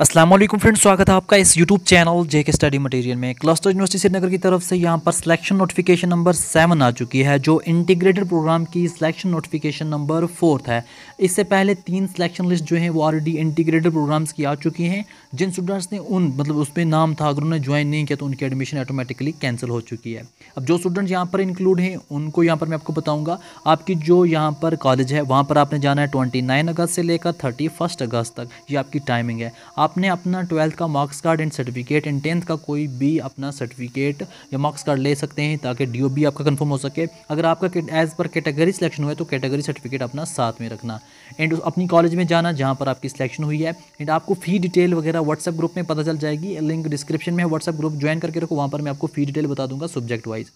Aslam friends स्वागत है आपका इस YouTube channel J K study material में क्लस्टर यूनिवर्सिटी श्रीनगर की तरफ से यहाँ पर सिलेक्शन नोटिफिकेशन नंबर सेवन आ चुकी है जो इंटीग्रेटेड प्रोग्राम की सिलेक्शन नोटिफिकेशन नंबर फोर्थ है इससे पहले तीन सिलेक्शन लिस्ट जो है वो ऑलरेडी इंटीग्रेटेड प्रोग्राम्स की आ चुकी हैं जिन स्टूडेंट्स ने उन मतलब उसमें नाम था अगर उन्होंने ज्वाइन नहीं किया तो उनकी एडमिशन ऑटोमेटिकली कैंसिल हो चुकी है अब जो स्टूडेंट्स यहाँ पर इंक्लूड हैं उनको यहाँ पर मैं आपको बताऊँगा आपकी जो यहाँ पर कॉलेज है वहाँ पर आपने जाना है ट्वेंटी अगस्त से लेकर थर्टी अगस्त तक ये आपकी टाइमिंग है आप आपने अपना ट्वेल्थ का marks card and certificate and tenth का कोई भी अपना सर्टिफिकेट या मार्क्स कार्ड ले सकते हैं ताकि डी आपका कन्फर्म हो सके अगर आपका एज पर कैटेगरी सिलेक्शन हुआ है तो कैटेगरी सर्टिफिकेट अपना साथ में रखना एंड अपनी कॉलेज में जाना जहाँ पर आपकी सिलेक्शन हुई है एंड आपको फ़ी डिटेल वगैरह व्हाट्सअप ग्रुप में पता चल जाएगी लिंक डिस्क्रिप्शन में व्हाट्सअप ग्रुप ज्वाइन करके रखो वहाँ पर मैं आपको फ़ी डिटेल बता दूंगा सब्जेक्ट वाइज़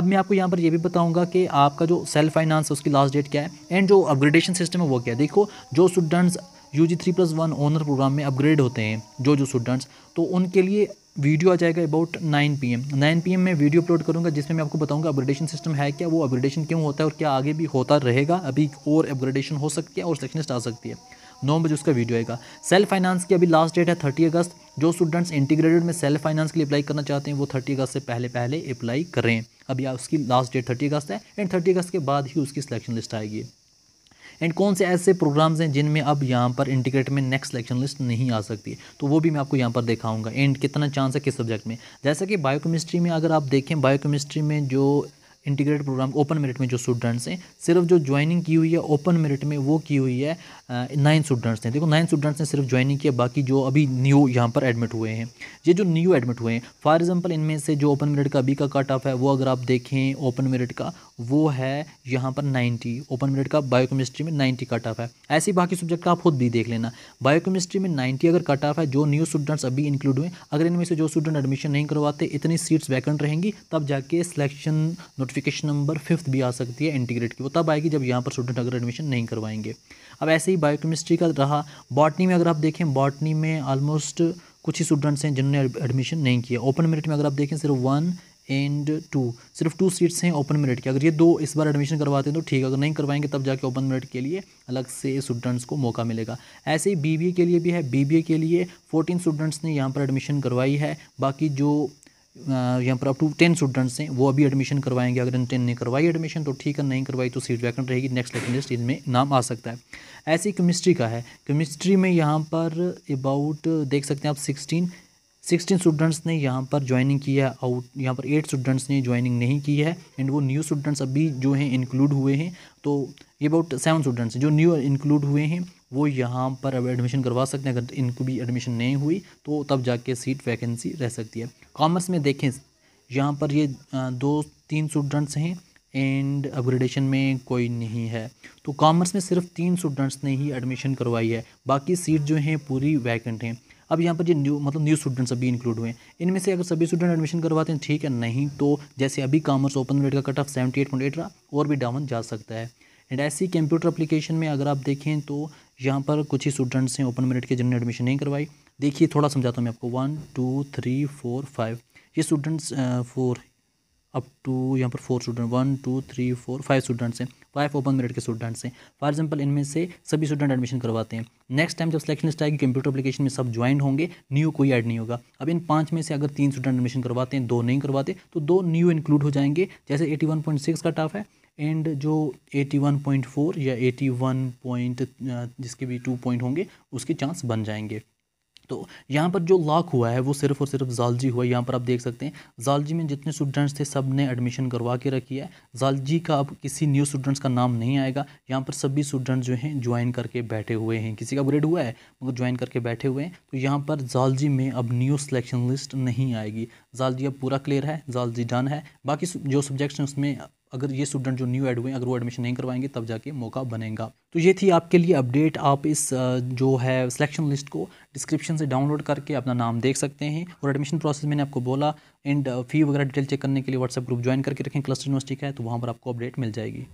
अब मैं आपको यहाँ पर यह भी बताऊंगा कि आपका जो सेल्फ फाइनेंस है उसकी लास्ट डेट क्या है एंड जो अपग्रेडेशन सिस्टम है वो क्या है देखो जो students U G three plus one honour programme में अपग्रेड होते हैं जो जो स्टूडेंट्स तो उनके लिए वीडियो आ जाएगा about nine P M nine P M में वीडियो अपलोड करूँगा जिसमें मैं आपको बताऊँगा अपग्रेडेशन सिस्टम है क्या वो अपग्रेडेशन क्यों होता है और क्या आगे भी होता रहेगा अभी और अपग्रेडेशन हो सकती है और सेक्शनिस्ट आ सकती है नौ बजे उसका वीडियो आएगा सेल्फ फाइनेंस की अभी लास्ट डेट है थर्टी अगस्त जो स्टूडेंट्स इंटीग्रेटेड में सेल्फ फाइनेंस के लिए अप्लाई करना चाहते हैं वो थर्टी अगस्त से पहले पहले अप्लाई करें अभी उसकी लास्ट डेट थर्टी अगस्त है एंड थर्टी अगस्त के बाद ही उसकी सिलेक्शन लिस्ट आएगी एंड कौन से ऐसे प्रोग्राम्स हैं जिनमें अब यहाँ पर इंटीग्रेट में नेक्स्ट सिलेक्शन लिस्ट नहीं आ सकती तो वो भी मैं आपको यहाँ पर दिखाऊंगा एंड कितना चांस है किस सब्जेक्ट में जैसा कि बायोकेमिस्ट्री में अगर आप देखें बायोकेमिस्ट्री में जो इंटीग्रेट प्रोग्राम ओपन मेरिट में जो स्टूडेंट्स हैं सिर्फ जो ज्वाइनिंग की हुई है ओपन मेरिट में वो की हुई है नाइन स्टूडेंट्स ने देखो नाइन स्टूडेंट्स ने सिर्फ ज्वाइनिंग किया बाकी जो अभी न्यू यहाँ पर एडमिट हुए हैं ये जो न्यू एडमिट हुए हैं फॉर एग्जाम्पल इनमें से जो ओपन मेरिट का अभी का कट ऑफ है वो अगर आप देखें ओपन मेरिट का वो है यहाँ पर नाइन्टी ओपन मेरिट का बायोकेमिस्ट्री में नाइन्टी कट ऑफ है ऐसे बाकी सब्जेक्ट का आप खुद भी देख लेना बायोकेमिस्ट्री में नाइन्टी अगर कट ऑफ है जो न्यू स्टूडेंट्स अभी इंक्लूड हुए अगर इनमें से जो स्टूडेंट एडमिशन नहीं करवाते इतनी सीट्स वैकेंट रहेंगी तब जाके सिलेक्शन नोटिफिकेशन नंबर फिफ्थ भी आ सकती है इंटीग्रेट की वो तब आएगी जब यहाँ पर स्टूडेंट अगर एडमिशन नहीं करवाएंगे अब ऐसे ही बायोकेमिस्ट्री का रहा बॉटनी में अगर आप देखें बॉटनी में ऑलमोस्ट कुछ ही स्टूडेंट्स हैं जिन्होंने एडमिशन नहीं किया ओपन मेरिट में अगर आप देखें सिर्फ वन एंड टू सिर्फ टू सीट्स हैं ओपन मेरिट की अगर ये दो इस बार एडमिशन करवाते हैं तो ठीक है अगर नहीं करवाएंगे तब जाके ओपन मेरिट के लिए अलग से स्टूडेंट्स को मौका मिलेगा ऐसे ही बीबीए के लिए भी है बीबीए के लिए फोर्टीन स्टूडेंट्स ने यहाँ पर एडमिशन करवाई है बाकी जो यहाँ पर अप टू टेन स्टूडेंट्स हैं वो अभी एडमिशन करवाएंगे अगर इन टेन ने करवाई एडमिशन तो ठीक है नहीं करवाई तो सीट वैकेंट रहेगी नेक्स्ट लेकिन लिस्ट इनमें नाम आ सकता है ऐसे ही केमिस्ट्री का है केमिस्ट्री में यहाँ पर अबाउट देख सकते हैं आप सिक्सटीन सिक्सटीन स्टूडेंट्स ने यहाँ पर ज्वाइनिंग की है आउट यहाँ पर एट स्टूडेंट्स ने ज्वाइनिंग नहीं की है एंड वो न्यू स्टूडेंट्स अभी जो हैं इंक्लूड हुए हैं तो ये अबाउट सेवन स्टूडेंट्स जो न्यू इंक्लूड हुए हैं वो यहाँ पर अब एडमिशन करवा सकते हैं अगर इनको भी एडमिशन नहीं हुई तो तब जाके सीट वैकेंसी रह सकती है कॉमर्स में देखें यहाँ पर ये दो तीन स्टूडेंट्स हैं एंड अपग्रेडेशन में कोई नहीं है तो कॉमर्स में सिर्फ तीन स्टूडेंट्स ने ही एडमिशन करवाई है बाकी सीट जो हैं पूरी वैकेंट हैं अब यहाँ पर ये न्यू मतलब न्यू स्टूडेंट्स अभी इंक्लूड हुए हैं इनमें से अगर सभी स्टूडेंट एडमिशन करवाते हैं ठीक है नहीं तो जैसे अभी कॉमर्स ओपन रेट का कट ऑफ सेवेंटी एट रहा और भी डाउन जा सकता है एंड ऐसी कंप्यूटर अप्लीकेशन में अगर आप देखें तो यहाँ पर कुछ ही स्टूडेंट्स हैं ओपन मेरिट के जिन्होंने एडमिशन नहीं करवाई देखिए थोड़ा समझाता हूँ मैं आपको one two three four five ये स्टूडेंट्स फोर अप टू यहाँ पर four student one two three four five students हैं फाइव ओपन मेरिट के स्टूडेंट्स हैं फॉर एग्जाम्पल इनमें से सभी स्टूडेंट एडमिशन करवाते हैं नेक्स्ट टाइम जब सिलेक्शन स्टाइल की कंप्यूटर अपलीकेशन में सब ज्वाइन होंगे न्यू कोई ऐड नहीं होगा अब इन पाँच में से अगर तीन स्टूडेंट एडमिशन करवाते हैं दो नहीं करवाते तो दो न्यू इंक्लूड हो जाएंगे जैसे एटी वन पॉइंट सिक्स का टाफ है एंड जो 81.4 या 81 पॉइंट uh, जिसके भी टू पॉइंट होंगे उसके चांस बन जाएंगे तो यहाँ पर जो लॉक हुआ है वो सिर्फ और सिर्फ जालजी हुआ है यहाँ पर आप देख सकते हैं जालजी में जितने स्टूडेंट्स थे सब ने एडमिशन करवा के रखी है जालजी का अब किसी न्यू स्टूडेंट्स का नाम नहीं आएगा यहाँ पर सभी स्टूडेंट्स जो हैं ज्वाइन करके बैठे हुए हैं किसी का ग्रेड हुआ है मगर ज्वाइन करके बैठे हुए हैं तो यहाँ पर जालजी में अब न्यू सिलेक्शन लिस्ट नहीं आएगी जालजी अब पूरा क्लियर है जालजी डन है बाकी जो सब्जेक्ट्स हैं उसमें अगर ये स्टूडेंट जो न्यू एड हुए अगर वो एडमिशन नहीं करवाएंगे तब जाके मौका बनेगा तो ये थी आपके लिए अपडेट आप इस जो है सिलेक्शन लिस्ट को डिस्क्रिप्शन से डाउनलोड करके अपना नाम देख सकते हैं और एडमिशन प्रोसेस मैंने आपको बोला एंड फी वगैरह डिटेल चेक करने के लिए व्हाट्सएप ग्रुप ज्वाइन करके रखें क्लस्टर यूनिवर्सिटी का है तो वहाँ पर आपको अपडेट मिल जाएगी